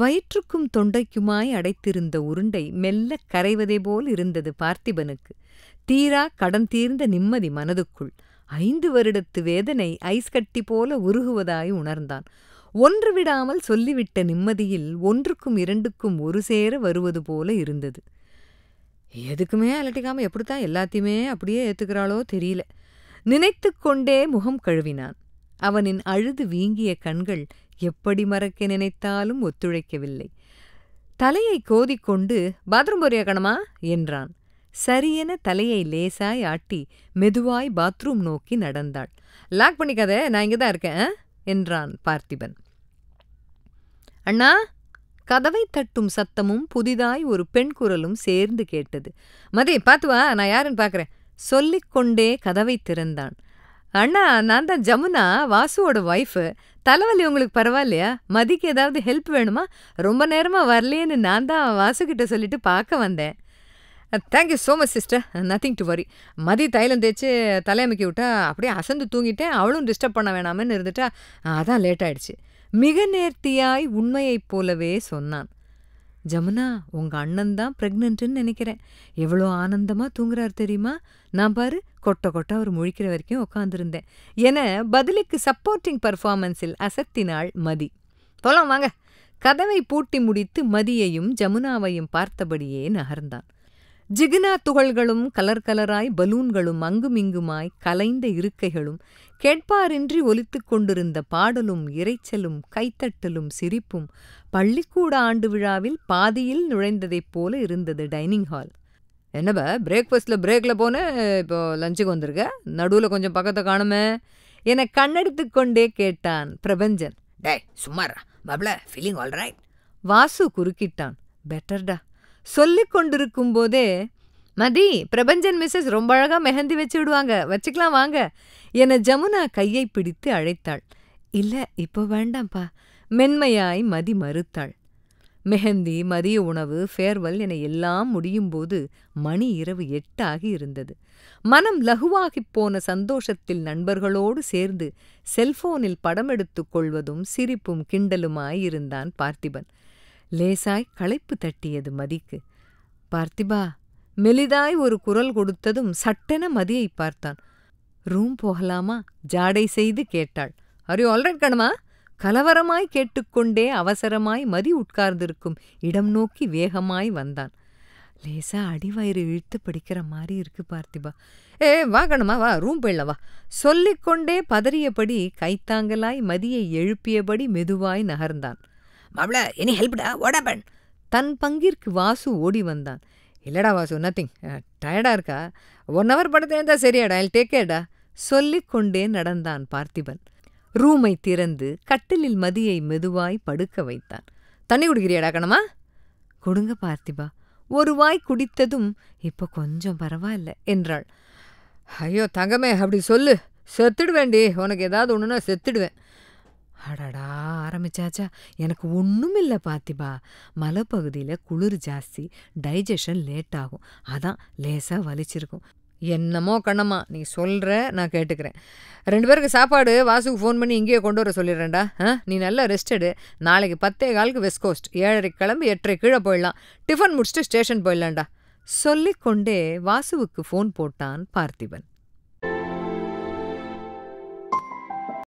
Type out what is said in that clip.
வயிற்றுக்கும் தொண்டைக்குமாய் அடைத்திருந்த உருண்டை மெல்ல கரைவதே போல் இருந்தது பார்த்திபனுக்கு தீரா கடன் தீர்ந்த நிம்மதி மனதுக்குள் ஐந்து வருடத்து வேதனை ஐஸ் கட்டி போல உருகுவதாய் உணர்ந்தான் ஒன்று விடாமல் சொல்லிவிட்ட நிம்மதியில் ஒன்றுக்கும் இரண்டுக்கும் ஒரு சேர வருவது போல இருந்தது எதுக்குமே அலட்டிக்காம எப்படித்தான் எல்லாத்தையுமே அப்படியே ஏத்துக்கிறாளோ தெரியல நினைத்து கொண்டே முகம் கழுவினான் அவனின் அழுது வீங்கிய கண்கள் எப்படி மறக்க நினைத்தாலும் ஒத்துழைக்கவில்லை தலையை கோதிக்கொண்டு பாத்ரூம் போறியா கணமா என்றான் சரியென தலையை லேசாய் ஆட்டி மெதுவாய் பாத்ரூம் நோக்கி நடந்தாள் லாக் பண்ணிக்காத நான் இங்கே தான் இருக்கேன் என்றான் பார்த்திபன் அண்ணா கதவை தட்டும் சத்தமும் புதிதாய் ஒரு பெண் குரலும் சேர்ந்து கேட்டது மதி பாத்துவா நான் யாருன்னு பார்க்குறேன் சொல்லிக்கொண்டே கதவை திறந்தான் அண்ணா நான் தான் ஜமுனா வாசுவோட ஒய்ஃபு தலைவலி உங்களுக்கு பரவாயில்லையா மதிக்கு ஏதாவது ஹெல்ப் வேணுமா ரொம்ப நேரமா வரலையேன்னு நான் தான் வாசுகிட்ட சொல்லிட்டு பார்க்க வந்தேன் thank you so much sister nothing to worry மதி தைலம் தேய்ச்சி தலையமைக்கி விட்டா அப்படியே அசந்து தூங்கிட்டேன் அவளும் டிஸ்டர்ப் பண்ண வேணாமேன்னு இருந்துட்டா அதான் லேட் ஆயிடுச்சு மிக நேர்த்தியாய் உண்மையைப் போலவே சொன்னான் ஜமுனா உங்க அண்ணன் தான் பிரெக்னன்ட்னு நினைக்கிறேன் எவ்வளோ ஆனந்தமா தூங்குறாரு தெரியுமா நான் பாரு கொட்ட கொட்ட அவர் முழிக்கிற வரைக்கும் உக்காந்துருந்தேன் என பதிலுக்கு சப்போர்ட்டிங் பர்ஃபார்மன்ஸில் அசத்தினாள் மதி போலாம் வாங்க கதவை பூட்டி முடித்து மதியையும் ஜமுனாவையும் பார்த்தபடியே நகர்ந்தான் ஜிகினா துகள்களும் கலர் கலராய் பலூன்களும் அங்குமிங்குமாய் கலைந்த இருக்கைகளும் கேட்பாரின்றி ஒலித்துக் கொண்டிருந்த பாடலும் இறைச்சலும் கைத்தட்டலும் சிரிப்பும் பள்ளிக்கூட ஆண்டு விழாவில் பாதியில் நுழைந்ததைப் போல இருந்தது டைனிங் ஹால் என்னவ பிரேக்ஃபாஸ்டில் பிரேக்கில் போனேன் இப்போ லஞ்சுக்கு வந்திருக்க நடுவில் கொஞ்சம் பக்கத்தை காணுமே என கண்ணெடுத்து கொண்டே கேட்டான் பிரபஞ்சன் டே சும்மாரா பப்ள ஃபீலிங் ஆல் ரைட் வாசு குறுக்கிட்டான் பெட்டர்டா சொல்லிக் கொண்டிருக்கும் போதே மதி பிரபஞ்சன் மிஸ்ஸஸ் ரொம்ப அழகா மெஹந்தி வச்சு விடுவாங்க வச்சுக்கலாம் வாங்க என ஜமுனா கையை பிடித்து அழைத்தாள் இல்ல இப்போ வேண்டாம்ப்பா மென்மையாய் மதி மறுத்தாள் மெஹந்தி மதிய உணவு ஃபேர்வெல் என எல்லாம் முடியும் போது மணி இரவு எட்டாகி இருந்தது மனம் லகுவாகிப் போன சந்தோஷத்தில் நண்பர்களோடு சேர்ந்து செல்போனில் படம் எடுத்துக் கொள்வதும் சிரிப்பும் கிண்டலுமாய் இருந்தான் பார்த்திபன் லேசாய் களைப்பு தட்டியது மதிக்கு பார்த்திபா மெலிதாய் ஒரு குரல் கொடுத்ததும் சட்டென மதியை பார்த்தான் ரூம் போகலாமா ஜாடை செய்து கேட்டாள் அரே ஆல்ரெட் கணமா கலவரமாய் கேட்டுக்கொண்டே அவசரமாய் மதி உட்கார்ந்திருக்கும் இடம் நோக்கி வேகமாய் வந்தான் லேசா அடிவயிறு இழுத்து படிக்கிற மாதிரி இருக்கு பார்த்திபா ஏ வா கணமா வா ரூம் போயிடல வா சொல்லிக்கொண்டே பதறியபடி கைத்தாங்கலாய் மதியை எழுப்பியபடி மெதுவாய் நகர்ந்தான் மாப்பிள எனி ஹெல்ப்டா வாட் தன் பங்கிற்கு வாசு ஓடி வந்தான் இல்லடா வாசு நத்திங் டயர்டாக இருக்கா ஒன் ஹவர் தான் சரியாடா ஐல் டேக் கேடா சொல்லிக்கொண்டே நடந்தான் பார்த்திபன் ரூமை திறந்து கட்டிலில் மதியை மெதுவாய் படுக்க வைத்தான் தண்ணி குடிக்கிறியாடா கணமா கொடுங்க பார்த்திபா ஒரு வாய் குடித்ததும் இப்போ கொஞ்சம் பரவாயில்ல என்றாள் ஐயோ தங்கமே அப்படி சொல்லு செத்துடுவேண்டி உனக்கு ஏதாவது ஒன்றுனா செத்துடுவேன் அடடா ஆரம்பிச்சாச்சா எனக்கு ஒன்றும் இல்லை பார்த்திபா மலைப்பகுதியில் குளிர் ஜாஸ்தி டைஜஷன் லேட் ஆகும் அதான் லேசாக வலிச்சிருக்கும் என்னமோ கண்ணம்மா நீ சொல்கிற நான் கேட்டுக்கிறேன் ரெண்டு பேருக்கு சாப்பாடு வாசுக்கு ஃபோன் பண்ணி இங்கேயே கொண்டு வர சொல்லிடுறேன்டா ஆ நீ நல்லா ரெஸ்டடு நாளைக்கு பத்தே காலுக்கு வெஸ்ட் கோஸ்ட் ஏழரைக்கு கிளம்பி எட்டரை கீழே போயிடலாம் டிஃபன் முடிச்சுட்டு ஸ்டேஷன் போயிடலாம்டா சொல்லிக்கொண்டே வாசுவுக்கு ஃபோன் போட்டான் பார்த்திபன்